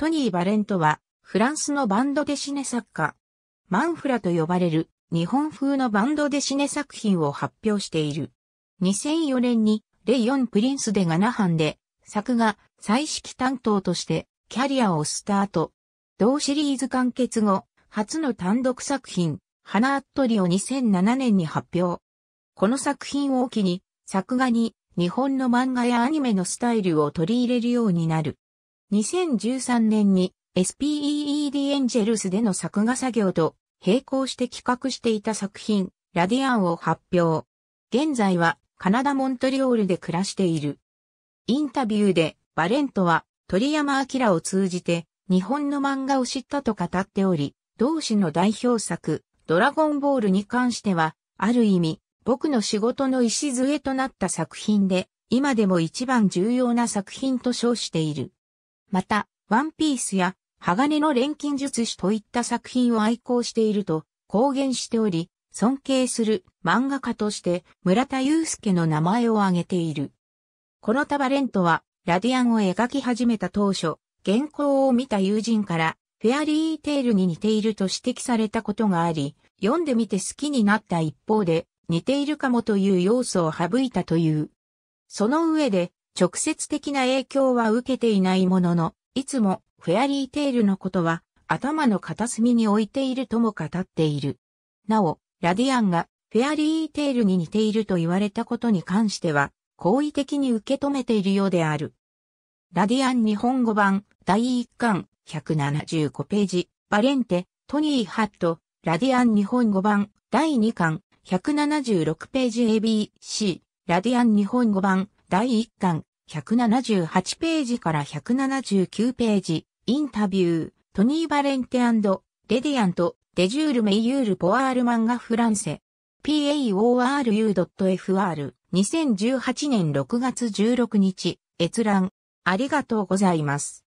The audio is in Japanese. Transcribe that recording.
トニー・バレントは、フランスのバンドデシネ作家。マンフラと呼ばれる日本風のバンドデシネ作品を発表している。2004年にレイオン・プリンスで7班で作画、彩色担当としてキャリアをスタート。同シリーズ完結後、初の単独作品、花アットリを2007年に発表。この作品を機に作画に日本の漫画やアニメのスタイルを取り入れるようになる。2013年に SPEED エンジェルスでの作画作業と並行して企画していた作品、ラディアンを発表。現在はカナダ・モントリオールで暮らしている。インタビューでバレントは鳥山明を通じて日本の漫画を知ったと語っており、同氏の代表作、ドラゴンボールに関しては、ある意味、僕の仕事の礎となった作品で、今でも一番重要な作品と称している。また、ワンピースや鋼の錬金術師といった作品を愛好していると公言しており、尊敬する漫画家として村田祐介の名前を挙げている。このタバレントは、ラディアンを描き始めた当初、原稿を見た友人から、フェアリーテールに似ていると指摘されたことがあり、読んでみて好きになった一方で、似ているかもという要素を省いたという。その上で、直接的な影響は受けていないものの、いつもフェアリーテールのことは頭の片隅に置いているとも語っている。なお、ラディアンがフェアリーテールに似ていると言われたことに関しては、好意的に受け止めているようである。ラディアン日本語版第1巻175ページ、バレンテ、トニー・ハット、ラディアン日本語版第2巻176ページ ABC、ラディアン日本語版第1巻178ページから179ページ、インタビュー、トニー・バレンテレディアント、デジュール・メイユール・ポアール・マンガ・フランセ、paoru.fr、2018年6月16日、閲覧、ありがとうございます。